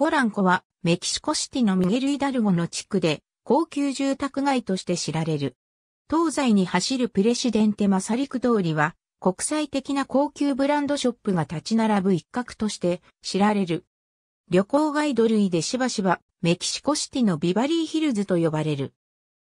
ポランコはメキシコシティのミゲル・イダルゴの地区で高級住宅街として知られる。東西に走るプレシデンテマサリク通りは国際的な高級ブランドショップが立ち並ぶ一角として知られる。旅行ガイド類でしばしばメキシコシティのビバリーヒルズと呼ばれる。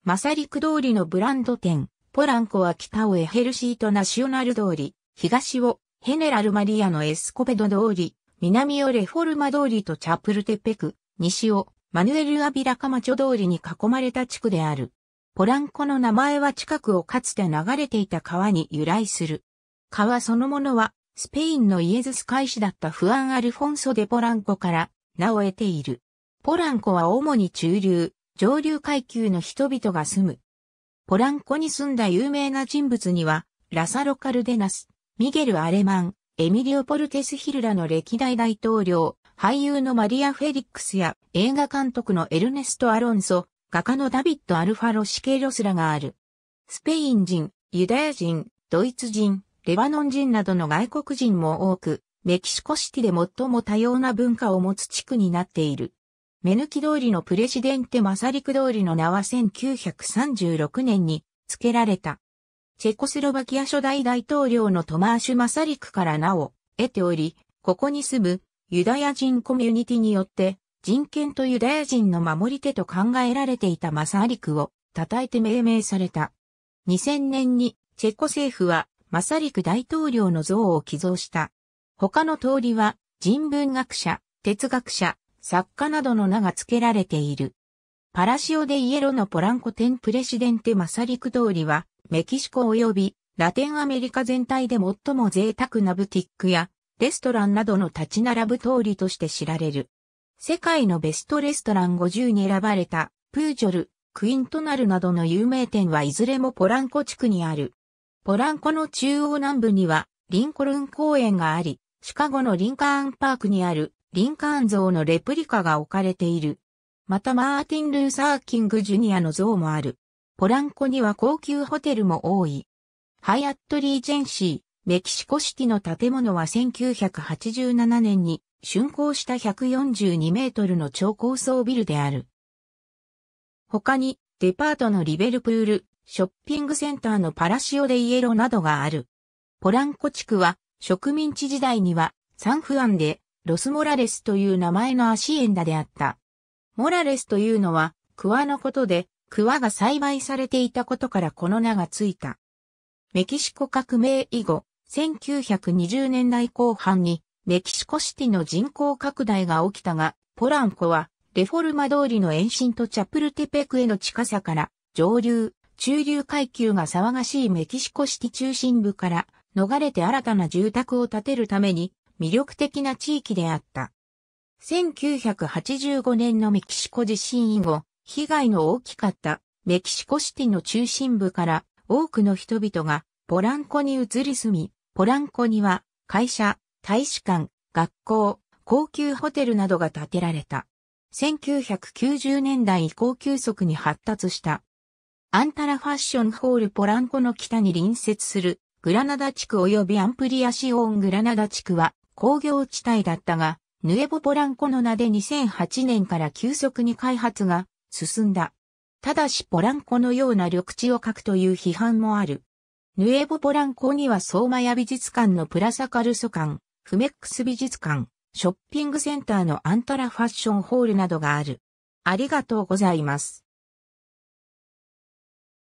マサリク通りのブランド店、ポランコは北をエヘルシートナショナル通り、東をヘネラルマリアのエスコベド通り、南をレフォルマ通りとチャプルテペク、西をマヌエル・アビラ・カマチョ通りに囲まれた地区である。ポランコの名前は近くをかつて流れていた川に由来する。川そのものは、スペインのイエズス会士だったフアン・アルフォンソ・デ・ポランコから名を得ている。ポランコは主に中流、上流階級の人々が住む。ポランコに住んだ有名な人物には、ラサロ・カルデナス、ミゲル・アレマン、エミリオ・ポルテス・ヒルラの歴代大統領、俳優のマリア・フェリックスや映画監督のエルネスト・アロンソ、画家のダビッド・アルファ・ロシケロスらがある。スペイン人、ユダヤ人、ドイツ人、レバノン人などの外国人も多く、メキシコシティで最も多様な文化を持つ地区になっている。目抜き通りのプレジデンテ・マサリク通りの名は1936年に付けられた。チェコスロバキア初代大統領のトマーシュ・マサリクから名を得ており、ここに住むユダヤ人コミュニティによって人権とユダヤ人の守り手と考えられていたマサリクを称えて命名された。2000年にチェコ政府はマサリク大統領の像を寄贈した。他の通りは人文学者、哲学者、作家などの名が付けられている。パラシオデイエロのポランコテンプレシデンテマサリク通りはメキシコ及びラテンアメリカ全体で最も贅沢なブティックやレストランなどの立ち並ぶ通りとして知られる。世界のベストレストラン50に選ばれたプージョル、クイントナルなどの有名店はいずれもポランコ地区にある。ポランコの中央南部にはリンコルン公園があり、シカゴのリンカーンパークにあるリンカーン像のレプリカが置かれている。またマーティン・ルーサー・キング・ジュニアの像もある。ポランコには高級ホテルも多い。ハイアットリージェンシー、メキシコシティの建物は1987年に竣工した142メートルの超高層ビルである。他に、デパートのリベルプール、ショッピングセンターのパラシオデイエロなどがある。ポランコ地区は植民地時代にはサンフアンでロスモラレスという名前のアシエンダであった。モラレスというのはクワのことで桑が栽培されていたことからこの名がついた。メキシコ革命以後、1920年代後半にメキシコシティの人口拡大が起きたが、ポランコはレフォルマ通りの延伸とチャプルテペクへの近さから上流、中流階級が騒がしいメキシコシティ中心部から逃れて新たな住宅を建てるために魅力的な地域であった。1985年のメキシコ地震以後、被害の大きかったメキシコシティの中心部から多くの人々がポランコに移り住み、ポランコには会社、大使館、学校、高級ホテルなどが建てられた。1990年代以降急速に発達した。アンタラファッションホールポランコの北に隣接するグラナダ地区及びアンプリアシオングラナダ地区は工業地帯だったが、ヌエボポランコの名で2008年から急速に開発が進んだ。ただしポランコのような緑地を描くという批判もある。ヌエボポランコには相馬ヤ美術館のプラサカルソ館、フメックス美術館、ショッピングセンターのアントラファッションホールなどがある。ありがとうございます。